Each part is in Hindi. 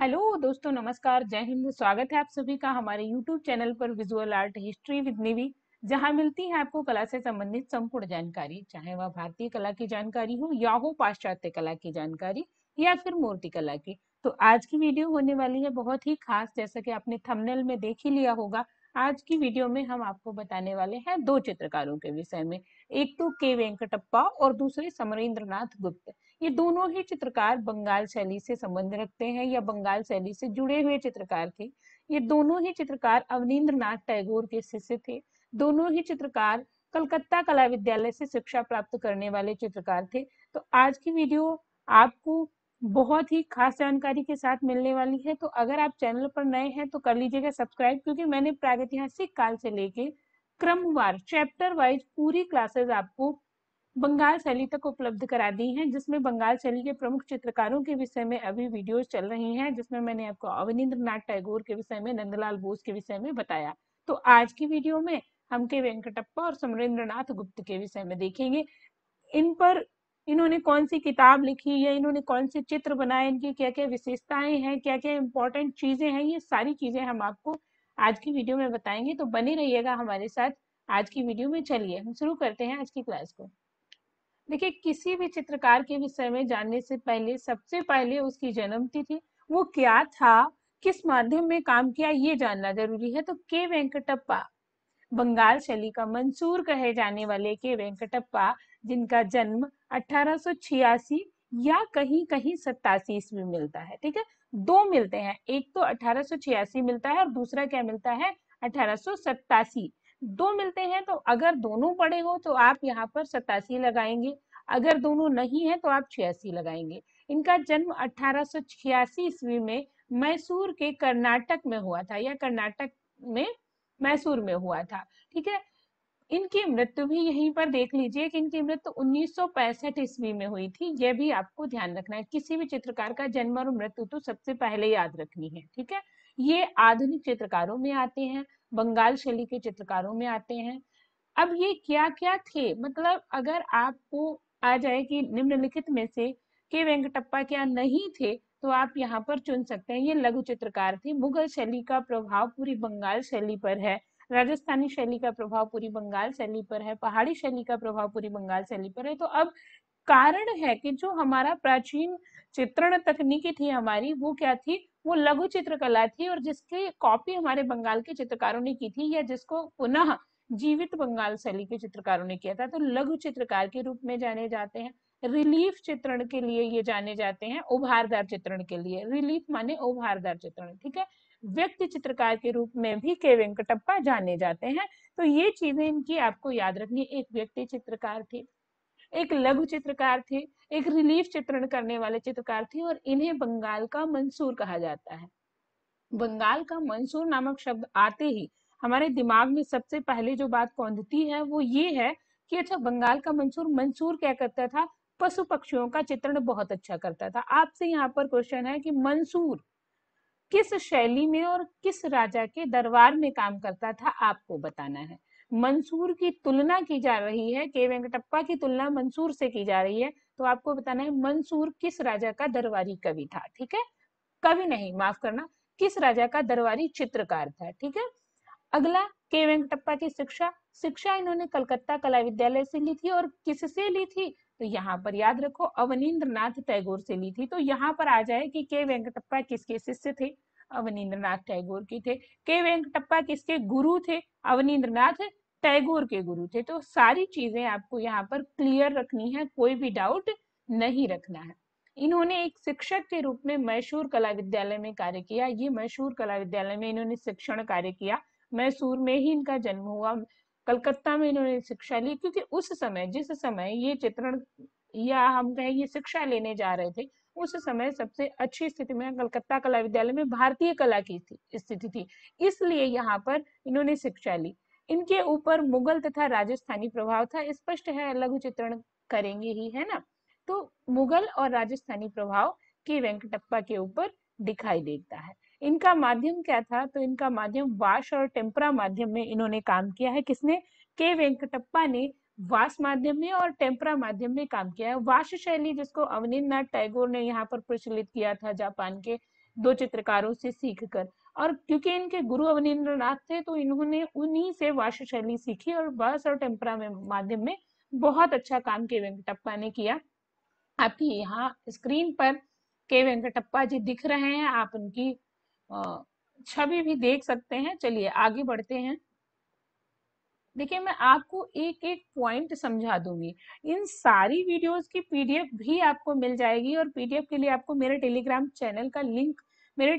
हेलो दोस्तों नमस्कार जय हिंद स्वागत है आप सभी का हमारे यूट्यूब चैनल पर visual art history with Nivi जहां मिलती है आपको कला से संबंधित संपूर्ण जानकारी चाहे वह भारतीय कला की जानकारी हो या हो पाश्चात्य कला की जानकारी या फिर मूर्ति कला की तो आज की वीडियो होने वाली है बहुत ही खास जैसा कि आपने थंबनेल में देख ही लिया होगा आज की वीडियो में हम आपको बताने वाले हैं दो चित्रकारों के विषय में एक तो के वेंकटप्पा और दूसरे समरेंद्र गुप्त ये दोनों ही चित्रकार बंगाल शैली से संबंध रखते हैं या बंगाल शैली से जुड़े हुए चित्रकार थे ये दोनों ही चित्रकार अवनीन्द्र टैगोर के शिष्य थे दोनों ही चित्रकार कलकत्ता कला विद्यालय से शिक्षा प्राप्त करने वाले चित्रकार थे तो आज की वीडियो आपको बहुत ही खास जानकारी के साथ मिलने वाली है तो अगर आप चैनल पर नए हैं तो कर लीजिएगा सब्सक्राइब क्योंकि मैंने प्रागैतिहासिक काल से लेके क्रमवार चैप्टर वाइज पूरी क्लासेस आपको बंगाल शैली तक उपलब्ध करा दी है जिसमें बंगाल शैली के प्रमुख चित्रकारों के विषय में अभी वीडियोस चल रही हैं जिसमें मैंने आपको अवनीन्द्रनाथ टैगोर के विषय में नंदलाल बोस के विषय में बताया तो आज की वीडियो में हम के वेंकटप्पा और नाथ गुप्त के विषय में देखेंगे इन पर इन्होंने कौन सी किताब लिखी या इन्होंने कौन से चित्र बनाए इनकी क्या क्या विशेषताएं हैं क्या क्या इंपॉर्टेंट चीजें हैं ये सारी चीजें हम आपको आज की वीडियो में बताएंगे तो बने रहिएगा हमारे साथ आज की वीडियो में चलिए हम शुरू करते हैं आज की क्लास को देखिए किसी भी चित्रकार के विषय में जानने से पहले सबसे पहले उसकी जन्म तिथि वो क्या था किस माध्यम में काम किया ये जानना जरूरी है तो के वेंकटप्पा बंगाल शैली का मंसूर कहे जाने वाले के वेंकटप्पा जिनका जन्म अठारह या कहीं कहीं सत्तासी ईस्वी मिलता है ठीक है दो मिलते हैं एक तो अठारह मिलता है और दूसरा क्या मिलता है अठारह दो मिलते हैं तो अगर दोनों पड़े हो तो आप यहाँ पर सतासी लगाएंगे अगर दोनों नहीं है तो आप छियासी लगाएंगे इनका जन्म अठारह ईस्वी में मैसूर के कर्नाटक में हुआ था या कर्नाटक में मैसूर में हुआ था ठीक है इनकी मृत्यु भी यहीं पर देख लीजिए कि इनकी मृत्यु उन्नीस ईस्वी में हुई थी यह भी आपको ध्यान रखना है किसी भी चित्रकार का जन्म और मृत्यु तो सबसे पहले याद रखनी है ठीक है ये आधुनिक चित्रकारों में आते हैं बंगाल शैली के चित्रकारों में आते हैं अब ये क्या क्या थे मतलब अगर आपको आ जाए कि निम्नलिखित में से के वेंकटप्पा क्या नहीं थे तो आप यहाँ पर चुन सकते हैं ये लघु चित्रकार थे मुगल शैली का प्रभाव पूरी बंगाल शैली पर है राजस्थानी शैली का प्रभाव पूरी बंगाल शैली पर है पहाड़ी शैली का प्रभाव पूरी बंगाल शैली पर है तो अब कारण है कि जो हमारा प्राचीन चित्रण तकनीकी थी हमारी वो क्या थी वो लघु चित्रकला थी और जिसकी कॉपी हमारे बंगाल के चित्रकारों ने की थी या जिसको पुनः जीवित बंगाल शैली के चित्रकारों ने किया था तो लघु चित्रकार के रूप में जाने जाते हैं रिलीफ चित्रण के लिए ये जाने जाते हैं उभारदार चित्रण के लिए रिलीफ माने उभारदार चित्रण ठीक है व्यक्ति चित्रकार के रूप में भी के वेंकटप्पा जाने जाते हैं तो ये चीजें इनकी आपको याद रखनी एक व्यक्ति चित्रकार थे एक लघु चित्रकार थे एक रिलीफ चित्रण करने वाले चित्रकार थे और इन्हें बंगाल का मंसूर कहा जाता है बंगाल का मंसूर नामक शब्द आते ही हमारे दिमाग में सबसे पहले जो बात कौंधती है वो ये है कि अच्छा बंगाल का मंसूर मंसूर क्या करता था पशु पक्षियों का चित्रण बहुत अच्छा करता था आपसे यहाँ पर क्वेश्चन है कि मंसूर किस शैली में और किस राजा के दरबार में काम करता था आपको बताना है मंसूर की तुलना की जा रही है के वेंकटप्पा की तुलना मंसूर से की जा रही है तो आपको बताना है मंसूर किस राजा का दरबारी कवि था ठीक है कवि नहीं माफ करना किस राजा का दरबारी चित्रकार था ठीक है अगला के वेंकटप्पा की शिक्षा शिक्षा इन्होंने कलकत्ता कला विद्यालय से ली थी और किससे ली थी तो यहाँ पर याद रखो अवनीन्द्र टैगोर से ली थी तो यहाँ पर आ जाए कि के वेंकटप्पा किसके शिष्य थे अवनीन्द्र टैगोर के थे के वेंकटप्पा किसके गुरु थे अवनीन्द्र टैगोर के गुरु थे तो सारी चीजें आपको यहाँ पर क्लियर रखनी है कोई भी डाउट नहीं रखना है इन्होंने एक शिक्षक के रूप में मैसूर कला विद्यालय में कार्य किया ये मैसूर कला विद्यालय में इन्होंने शिक्षण कार्य किया मैसूर में ही इनका जन्म हुआ कलकत्ता में इन्होंने शिक्षा ली क्योंकि उस समय जिस समय ये चित्रण या हम कहें ये शिक्षा लेने जा रहे थे उस समय सबसे अच्छी स्थिति में कलकत्ता कला विद्यालय में भारतीय कला की स्थिति थी इसलिए यहाँ पर इन्होंने शिक्षा ली इनके ऊपर मुगल तथा राजस्थानी प्रभाव था स्पष्ट है लघु चित्रण करेंगे ही है ना तो मुगल और राजस्थानी प्रभाव के वेंकटप्पा के ऊपर दिखाई देता है इनका माध्यम क्या था तो इनका माध्यम वाश और टेम्परा माध्यम में इन्होंने काम किया है किसने के वेंकटप्पा ने वास माध्यम में और टेम्परा माध्यम में काम किया है वाश शैली जिसको अवनीन्द्रनाथ टैगोर ने यहाँ पर प्रचलित किया था जापान के दो चित्रकारों से सीखकर और क्योंकि इनके गुरु अवनीन्द्र नाथ थे तो इन्होंने उन्हीं से वाष्य शैली सीखी और बस और टेम्परा में माध्यम में बहुत अच्छा काम के वेंकटप्पा ने किया आपकी यहाँ स्क्रीन पर के वेंकटप्पा जी दिख रहे हैं आप उनकी छवि भी देख सकते हैं चलिए आगे बढ़ते हैं देखिए मैं आपको एक एक पॉइंट समझा दूंगी इन सारी वीडियोस की पीडीएफ भी आपको मिल जाएगी और पीडीएफ के लिए आपको मेरे टेलीग्राम चैनल का लिंक मेरे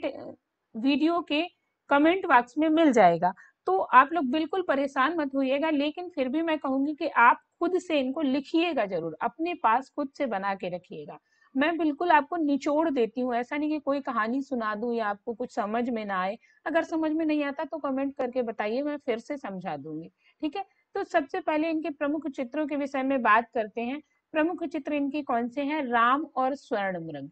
वीडियो के कमेंट बॉक्स में मिल जाएगा तो आप लोग बिल्कुल परेशान मत होइएगा लेकिन फिर भी मैं कहूंगी कि आप खुद से इनको लिखिएगा जरूर अपने पास खुद से बना के रखिएगा मैं बिल्कुल आपको निचोड़ देती हूँ ऐसा नहीं कि कोई कहानी सुना दूं या आपको कुछ समझ में ना आए अगर समझ में नहीं आता तो कमेंट करके बताइए मैं फिर से समझा दूंगी ठीक है तो सबसे पहले इनके प्रमुख चित्रों के विषय में बात करते हैं प्रमुख चित्र इनके कौन से हैं राम और स्वर्ण मृग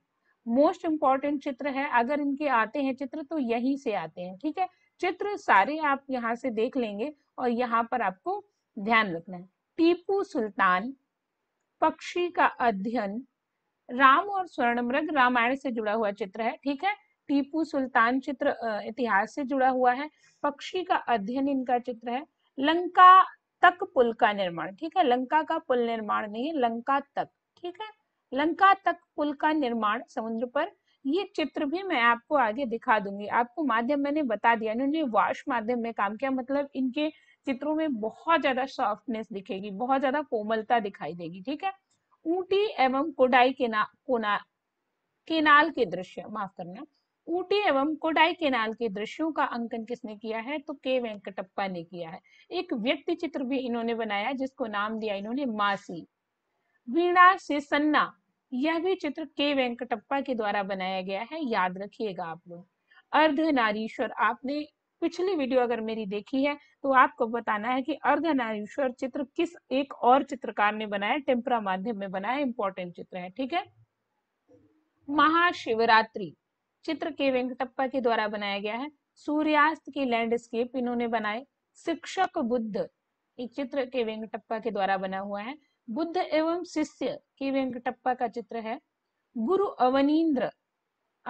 मोस्ट इम्पॉर्टेंट चित्र है अगर इनके आते हैं चित्र तो यहीं से आते हैं ठीक है चित्र सारे आप यहाँ से देख लेंगे और यहाँ पर आपको ध्यान रखना है टीपू सुल्तान पक्षी का अध्ययन राम और स्वर्ण मृग रामायण से जुड़ा हुआ चित्र है ठीक है टीपू सुल्तान चित्र इतिहास से जुड़ा हुआ है पक्षी का अध्ययन इनका चित्र है लंका तक पुल का निर्माण ठीक है लंका का पुल निर्माण नहीं लंका तक ठीक है लंका तक पुल का निर्माण समुद्र पर ये चित्र भी मैं आपको आगे दिखा दूंगी आपको माध्यम मैंने बता दिया इन्होंने वाश माध्यम में काम किया मतलब इनके चित्रों में बहुत ज्यादा सॉफ्टनेस दिखेगी बहुत ज्यादा कोमलता दिखाई देगी ठीक है ऊटी एवं कोडाई केना कोना केनाल के दृश्य माफ करना ऊटी एवं कोडाई केनाल के दृश्यों का अंकन किसने किया है तो के वेंकटप्पा ने किया है एक व्यक्ति चित्र भी इन्होंने बनाया जिसको नाम दिया इन्होंने मासी वीणा से सन्ना यह भी चित्र के वेंकटप्पा के द्वारा बनाया गया है याद रखिएगा आप लोग अर्ध नारीश्वर आपने पिछली वीडियो अगर मेरी देखी है तो आपको बताना है कि अर्ध नारीश्वर चित्र किस एक और चित्रकार ने बनाया टेम्परा माध्यम में बनाया इंपॉर्टेंट चित्र है ठीक है महाशिवरात्रि चित्र के वेंकटप्पा के द्वारा बनाया गया है सूर्यास्त की लैंडस्केप इन्होंने बनाए शिक्षक बुद्ध एक चित्र के वेंकटप्पा के द्वारा बना हुआ है बुद्ध एवं शिष्य के वेंकटप्पा का चित्र है गुरु अवनीन्द्र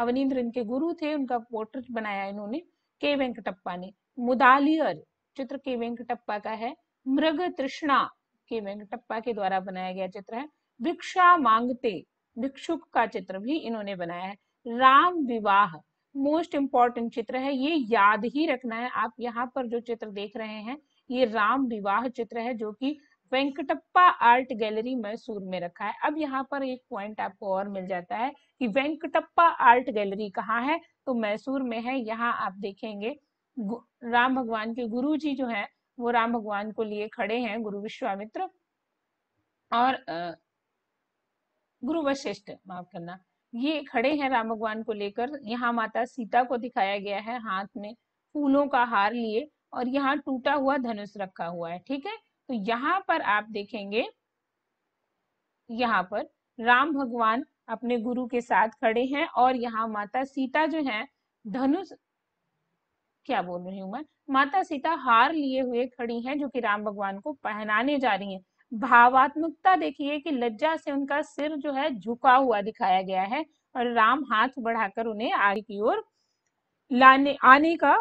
अवनीन्द्र इनके गुरु थे उनका पोर्ट्रेट बनाया इन्होंने के वेंकटप्पा ने मुदालियर चित्र के वेंकटप्पा का है मृग तृष्णा के वेंकटप्पा के द्वारा बनाया गया चित्र है भिक्षा मांगते भिक्षुक का चित्र भी इन्होंने बनाया है राम विवाह मोस्ट इम्पॉर्टेंट चित्र है ये याद ही रखना है आप यहाँ पर जो चित्र देख रहे हैं ये राम विवाह चित्र है जो कि वेंकटप्पा आर्ट गैलरी मैसूर में रखा है अब यहाँ पर एक पॉइंट आपको और मिल जाता है कि वेंकटप्पा आर्ट गैलरी कहाँ है तो मैसूर में है यहाँ आप देखेंगे राम भगवान के गुरु जी जो है वो राम भगवान को लिए खड़े हैं गुरु विश्वामित्र और गुरु वशिष्ठ माफ करना ये खड़े हैं राम भगवान को लेकर यहाँ माता सीता को दिखाया गया है हाथ में फूलों का हार लिए और यहाँ टूटा हुआ धनुष रखा हुआ है ठीक है तो यहाँ पर आप देखेंगे यहाँ पर राम भगवान अपने गुरु के साथ खड़े हैं और यहाँ माता सीता जो है धनुष क्या बोल रही हूँ मैं माता सीता हार लिए हुए खड़ी हैं जो कि राम भगवान को पहनाने जा रही हैं भावात्मकता देखिए कि लज्जा से उनका सिर जो है झुका हुआ दिखाया गया है और राम हाथ बढ़ाकर उन्हें आगे की ओर लाने आने का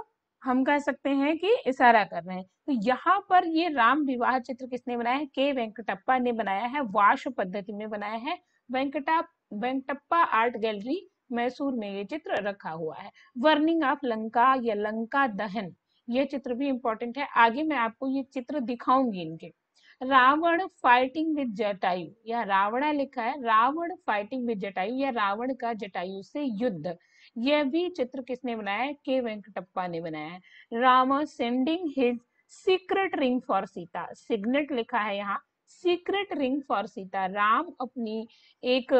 हम कह सकते हैं कि इशारा कर रहे हैं तो यहाँ पर ये राम विवाह चित्र किसने बनाया है के वेंकटप्पा ने बनाया है वाश पद्धति में बनाया है वेंकटा वेंकटप्पा आर्ट गैलरी मैसूर में ये चित्र रखा हुआ है वर्निंग ऑफ लंका या लंका दहन ये चित्र भी इंपॉर्टेंट है आगे मैं आपको ये चित्र दिखाऊंगी इनके रावण फाइटिंग विद जटायु या रावणा लिखा है रावण फाइटिंग विद जटायु या रावण का जटायु से युद्ध यह भी चित्र किसने बनाया है के वेंकटप्पा ने बनाया है Rama sending his secret ring for Sita signet लिखा है यहाँ secret ring for Sita Ram अपनी एक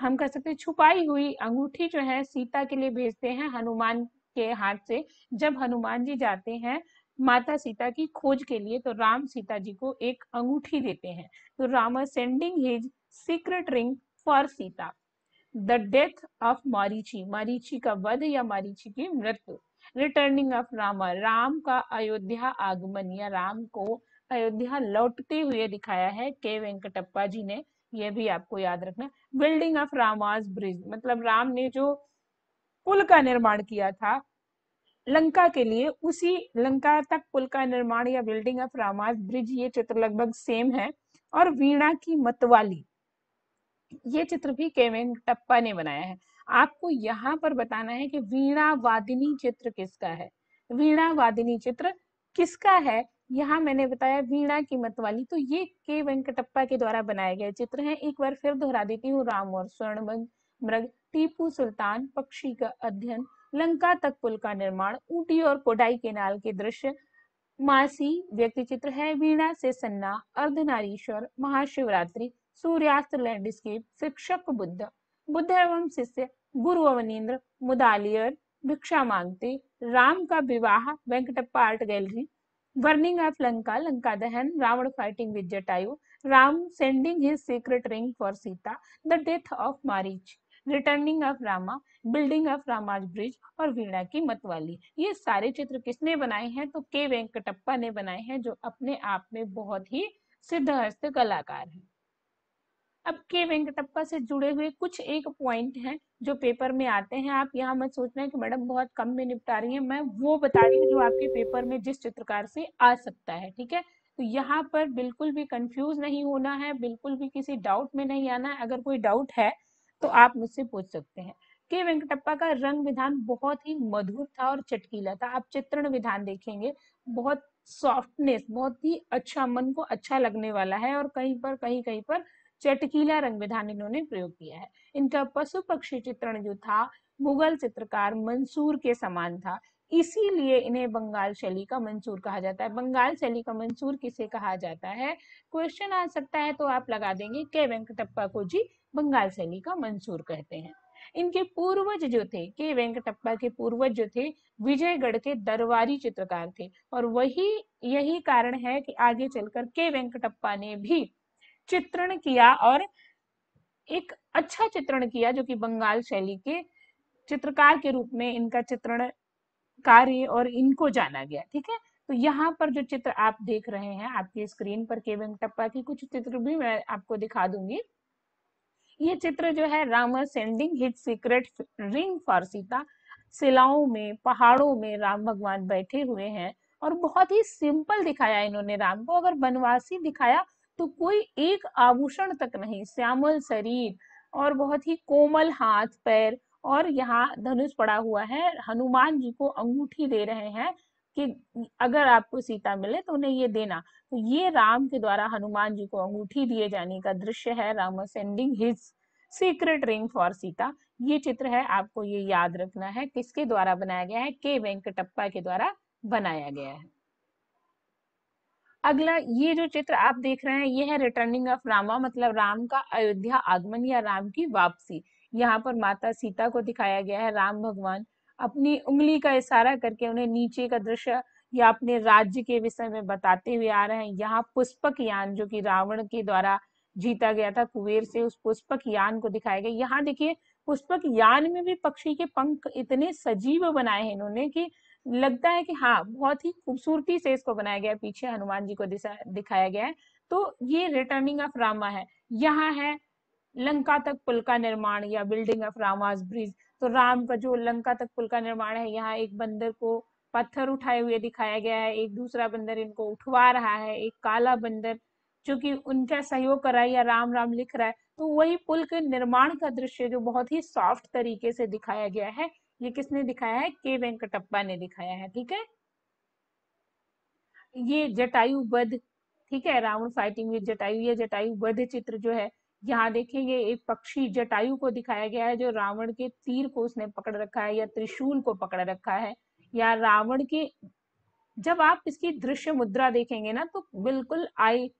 हम कह सकते छुपाई हुई अंगूठी जो है सीता के लिए भेजते हैं हनुमान के हाथ से जब हनुमान जी जाते हैं माता सीता की खोज के लिए तो राम सीता जी को एक अंगूठी देते हैं तो Ram sending his secret ring for Sita the death of Marichi Marichi का वध या मारीची की मृत्यु रिटर्निंग ऑफ रामा राम का अयोध्या आगमन या राम को अयोध्या लौटते हुए दिखाया है के वेंकटप्पा जी ने यह भी आपको याद रखना बिल्डिंग ऑफ रामाज ब्रिज मतलब राम ने जो पुल का निर्माण किया था लंका के लिए उसी लंका तक पुल का निर्माण या बिल्डिंग ऑफ रामाज ब्रिज ये चित्र लगभग सेम है और वीणा की मतवाली ये चित्र भी केवेन टप्पा ने बनाया है आपको यहाँ पर बताना है कि वीणा वादिनी चित्र किसका है वीणा वादिनी चित्र किसका है यहाँ मैंने बताया वीणा की वाली तो ये के वेंकटप्पा के द्वारा बनाए गए चित्र हैं एक बार फिर दोहरा देती हूँ राम और स्वर्ण मृग टीपू सुल्तान पक्षी का अध्ययन लंका तक पुल का निर्माण ऊटी और कोडाई केनाल के दृश्य मासी व्यक्ति चित्र है वीणा से सन्ना अर्धनारीश्वर महाशिवरात्रि सूर्यास्त लैंडस्केप शिक्षक बुद्ध बुद्ध एवं शिष्य गुरु अवनींद्र मुदालियर भिक्षा मांगते राम का विवाह Venkatappa art gallery burning of Lanka Lanka दहन Ravan fighting with Jatayu Ram sending his secret ring for Sita the death of Marich returning of Rama building of Rama's bridge और वीणा की मतवाली ये सारे चित्र किसने बनाए हैं तो के वेंकटप्पा ने बनाए हैं जो अपने आप में बहुत ही सिद्ध हस्त कलाकार है अब के वेंकटप्पा से जुड़े हुए कुछ एक पॉइंट हैं जो पेपर में आते हैं आप यहाँ मत सोचना कि मैडम बहुत कम में निपटा रही है मैं वो बता रही हूँ जो आपके पेपर में जिस चित्रकार से आ सकता है ठीक है तो यहाँ पर बिल्कुल भी कंफ्यूज नहीं होना है बिल्कुल भी किसी डाउट में नहीं आना है अगर कोई डाउट है तो आप मुझसे पूछ सकते हैं के वेंकटप्पा का रंग विधान बहुत ही मधुर था और चटकीला था आप चित्रण विधान देखेंगे बहुत सॉफ्टनेस बहुत ही अच्छा मन को अच्छा लगने वाला है और कहीं पर कहीं कहीं पर चटकीला रंग विधान इन्होंने प्रयोग किया है इनका पशु पक्षी चित्रण जो था मुगल चित्रकार मंसूर के समान था इसीलिए इन्हें बंगाल शैली का मंसूर कहा जाता है बंगाल शैली का मंसूर किसे कहा जाता है क्वेश्चन आ सकता है तो आप लगा देंगे के वेंकटप्पा को जी बंगाल शैली का मंसूर कहते हैं इनके पूर्वज जो थे के वेंकटप्पा के पूर्वज जो थे विजयगढ़ के दरबारी चित्रकार थे और वही यही कारण है कि आगे चलकर के वेंकटप्पा ने भी चित्रण किया और एक अच्छा चित्रण किया जो कि बंगाल शैली के चित्रकार के रूप में इनका चित्रण कार्य और इनको जाना गया ठीक है तो यहाँ पर जो चित्र आप देख रहे हैं आपकी स्क्रीन पर के वेंकटप्पा की कुछ चित्र भी मैं आपको दिखा दूंगी ये चित्र जो है Rama sending his secret ring for Sita शिलाओं में पहाड़ों में राम भगवान बैठे हुए हैं और बहुत ही सिंपल दिखाया इन्होंने राम को अगर बनवासी दिखाया तो कोई एक आभूषण तक नहीं श्यामल शरीर और बहुत ही कोमल हाथ पैर और यहाँ धनुष पड़ा हुआ है हनुमान जी को अंगूठी दे रहे हैं कि अगर आपको सीता मिले तो उन्हें ये देना तो ये राम के द्वारा हनुमान जी को अंगूठी दिए जाने का दृश्य है Ram sending his secret ring for Sita ये चित्र है आपको ये याद रखना है किसके द्वारा बनाया गया है के वेंकटप्पा के द्वारा बनाया गया है अगला ये जो चित्र आप देख रहे हैं ये है रिटर्निंग ऑफ रामा मतलब राम का अयोध्या आगमन या राम की वापसी यहाँ पर माता सीता को दिखाया गया है राम भगवान अपनी उंगली का इशारा करके उन्हें नीचे का दृश्य या अपने राज्य के विषय में बताते हुए आ रहे हैं यहाँ पुष्पक यान जो कि रावण के द्वारा जीता गया था कुबेर से उस पुष्पक यान को दिखाया गया यहाँ देखिए पुष्पक यान में भी पक्षी के पंख इतने सजीव बनाए हैं इन्होंने की लगता है कि हाँ बहुत ही खूबसूरती से इसको बनाया गया है पीछे हनुमान जी को दिखाया गया है तो ये रिटर्निंग ऑफ रामा है यहाँ है लंका तक पुल का निर्माण या बिल्डिंग ऑफ रामाज ब्रिज तो राम का जो लंका तक पुल का निर्माण है यहाँ एक बंदर को पत्थर उठाए हुए दिखाया गया है एक दूसरा बंदर इनको उठवा रहा है एक काला बंदर जो कि उनका सहयोग कर रहा है या राम राम लिख रहा है तो वही पुल के निर्माण का दृश्य जो बहुत ही सॉफ्ट तरीके से दिखाया गया है ये किसने दिखाया है के वेंकटप्पा ने दिखाया है ठीक है ये जटायु बध ठीक है रावण फाइटिंग विद जटायु ये जटायु बध चित्र जो है यहाँ देखिए ये एक पक्षी जटायु को दिखाया गया है जो रावण के तीर को उसने पकड़ रखा है या त्रिशूल को पकड़ रखा है या रावण की जब आप इसकी दृश्य मुद्रा देखेंगे ना तो बिल्कुल आई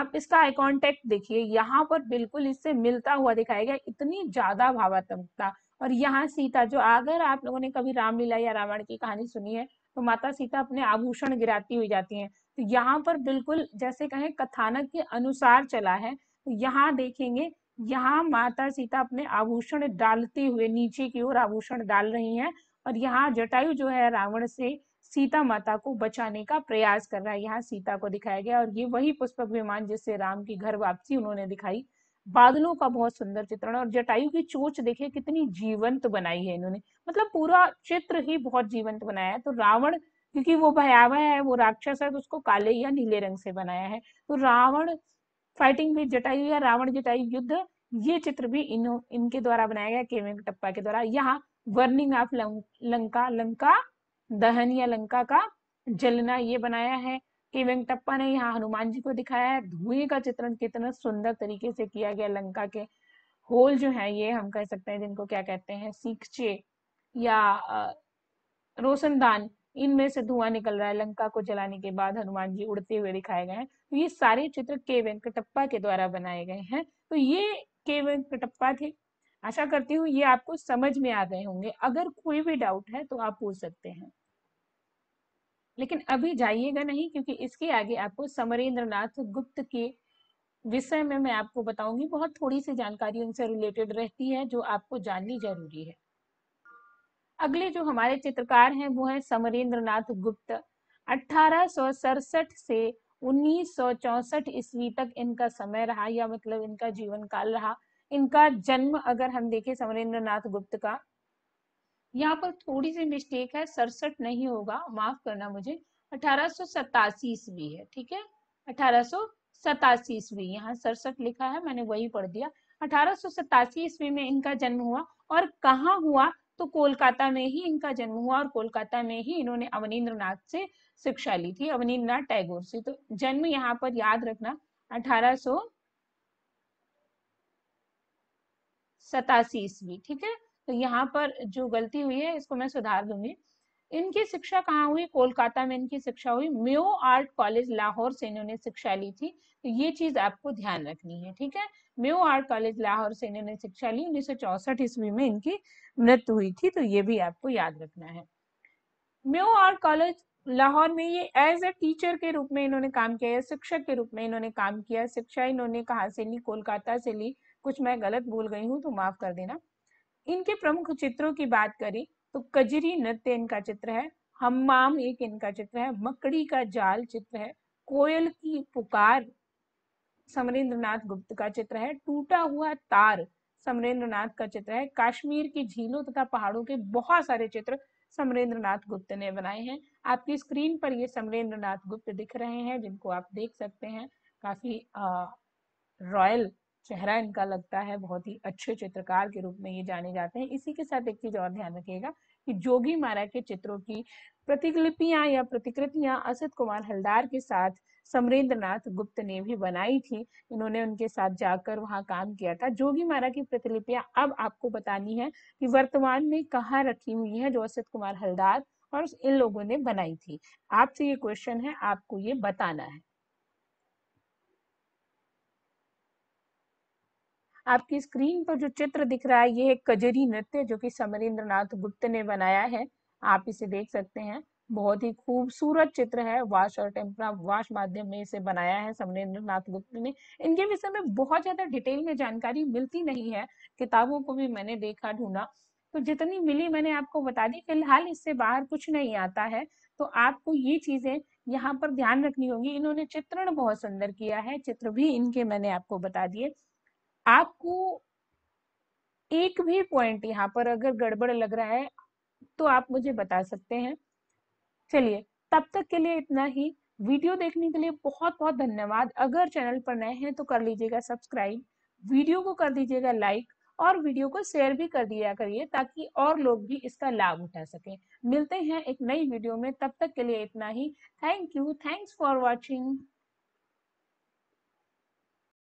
आप इसका आई कॉन्टेक्ट देखिए यहाँ पर बिल्कुल इससे मिलता हुआ दिखाया गया इतनी ज्यादा भावात्मकता और यहाँ सीता जो अगर आप लोगों ने कभी रामलीला या रावण की कहानी सुनी है तो माता सीता अपने आभूषण गिराती हुई जाती हैं तो यहाँ पर बिल्कुल जैसे कहें कथानक के अनुसार चला है तो यहाँ देखेंगे यहाँ माता सीता अपने आभूषण डालते हुए नीचे की ओर आभूषण डाल रही हैं और यहाँ जटायु जो है रावण से सीता माता को बचाने का प्रयास कर रहा है यहाँ सीता को दिखाया गया और ये वही पुष्पक विमान जिससे राम की घर वापसी उन्होंने दिखाई बादलों का बहुत सुंदर चित्रण और जटायु की चोच देखिए कितनी जीवंत बनाई है इन्होंने मतलब पूरा चित्र ही बहुत जीवंत बनाया है तो रावण क्योंकि वो भयावह है वो राक्षस है तो उसको काले या नीले रंग से बनाया है तो रावण फाइटिंग भी जटायु या रावण जटायु युद्ध ये चित्र भी इन इनके द्वारा बनाया गया केवे टप्पा के द्वारा यहाँ वर्निंग ऑफ लंका लंका दहन या लंका का जलना ये बनाया है कि वेंकटप्पा ने यहाँ हनुमान जी को दिखाया है धुएं का चित्रण कितना सुंदर तरीके से किया गया लंका के होल जो है ये हम कह सकते हैं जिनको क्या कहते हैं सीखचे या रोशनदान इनमें से धुआं निकल रहा है लंका को जलाने के बाद हनुमान जी उड़ते हुए दिखाए गए हैं तो ये सारे चित्र के वेंकटप्पा के द्वारा बनाए गए हैं तो ये के वेंकटप्पा थे आशा करती हूँ ये आपको समझ में आ गए होंगे अगर कोई भी डाउट है तो आप पूछ सकते हैं लेकिन अभी जाइएगा नहीं क्योंकि इसके आगे आपको समरेंद्र गुप्त के विषय में मैं आपको बताऊंगी बहुत थोड़ी सी जानकारी उनसे रिलेटेड रहती है जो आपको जाननी जरूरी है अगले जो हमारे चित्रकार हैं वो है समरेंद्र गुप्त अठारह से चौसठ ईस्वी तक इनका समय रहा या मतलब इनका जीवन काल रहा इनका जन्म अगर हम देखें समरेंद्र नाथ गुप्त का यहाँ पर थोड़ी सी मिस्टेक है सड़सठ नहीं होगा माफ करना मुझे अठारह सो सतासी ईस्वी है ठीक है अठारह सो सतासी ईस्वी यहाँ सड़सठ लिखा है मैंने वही पढ़ दिया अठारह सो सतासी ईस्वी में इनका जन्म हुआ और कहाँ हुआ तो कोलकाता में ही इनका जन्म हुआ और कोलकाता में ही इन्होंने अवनीन्द्र से शिक्षा ली थी अवनीन्द्र टैगोर से तो जन्म यहाँ पर याद रखना अठारह सो सतासी ईस्वी ठीक है तो यहाँ पर जो गलती हुई है इसको मैं सुधार दूंगी इनकी शिक्षा कहाँ हुई कोलकाता में इनकी शिक्षा हुई म्यो आर्ट कॉलेज लाहौर से इन्होंने शिक्षा ली थी तो ये चीज आपको ध्यान रखनी है ठीक है म्यो आर्ट कॉलेज लाहौर से इन्होंने शिक्षा ली उन्नीस ईस्वी में इनकी मृत्यु हुई थी तो ये भी आपको याद रखना है म्यो आर्ट कॉलेज लाहौर में ये एज ए टीचर के रूप में इन्होंने काम किया या शिक्षक के रूप में इन्होंने काम किया शिक्षा इन्होंने कहा से ली कोलकाता से ली कुछ मैं गलत भूल गई हूँ तो माफ कर देना इनके प्रमुख चित्रों की बात करें तो कजरी नृत्य इनका चित्र है हम्माम एक इनका चित्र है मकड़ी का जाल चित्र है कोयल की पुकार समरेंद्रनाथ गुप्त का चित्र है टूटा हुआ तार समरेंद्रनाथ का चित्र है कश्मीर की झीलों तथा पहाड़ों के बहुत सारे चित्र समरेंद्रनाथ गुप्त ने बनाए हैं आपकी स्क्रीन पर ये समरेंद्रनाथ गुप्त दिख रहे हैं जिनको आप देख सकते हैं काफी रॉयल चेहरा इनका लगता है बहुत ही अच्छे चित्रकार के रूप में ये जाने जाते हैं इसी के साथ एक चीज और ध्यान रखिएगा कि जोगी महाराज के चित्रों की प्रतिलिपियां या प्रतिकृतियां असित कुमार हलदार के साथ समरेंद्रनाथ गुप्त ने भी बनाई थी इन्होंने उनके साथ जाकर वहां काम किया था जोगी महाराज की प्रतिलिपियां अब आपको बतानी है कि वर्तमान में कहाँ रखी हुई है जो असित कुमार हलदार और इन लोगों ने बनाई थी आपसे ये क्वेश्चन है आपको ये बताना है आपकी स्क्रीन पर जो चित्र दिख रहा है ये है कजरी नृत्य जो कि समरेंद्र नाथ गुप्त ने बनाया है आप इसे देख सकते हैं बहुत ही खूबसूरत चित्र है वाश और टेम्परा वाश माध्यम में इसे बनाया है समरेंद्र नाथ गुप्त ने इनके विषय में बहुत ज्यादा डिटेल में जानकारी मिलती नहीं है किताबों को भी मैंने देखा ढूंढा तो जितनी मिली मैंने आपको बता दी फिलहाल इससे बाहर कुछ नहीं आता है तो आपको ये चीजें यहाँ पर ध्यान रखनी होगी इन्होंने चित्रण बहुत सुंदर किया है चित्र भी इनके मैंने आपको बता दिए आपको एक भी पॉइंट यहाँ पर अगर गड़बड़ लग रहा है तो आप मुझे बता सकते हैं चलिए तब तक के लिए इतना ही वीडियो देखने के लिए बहुत बहुत धन्यवाद अगर चैनल पर नए हैं तो कर लीजिएगा सब्सक्राइब वीडियो को कर दीजिएगा लाइक और वीडियो को शेयर भी कर दिया करिए ताकि और लोग भी इसका लाभ उठा सके मिलते हैं एक नई वीडियो में तब तक के लिए इतना ही thank you thanks for watching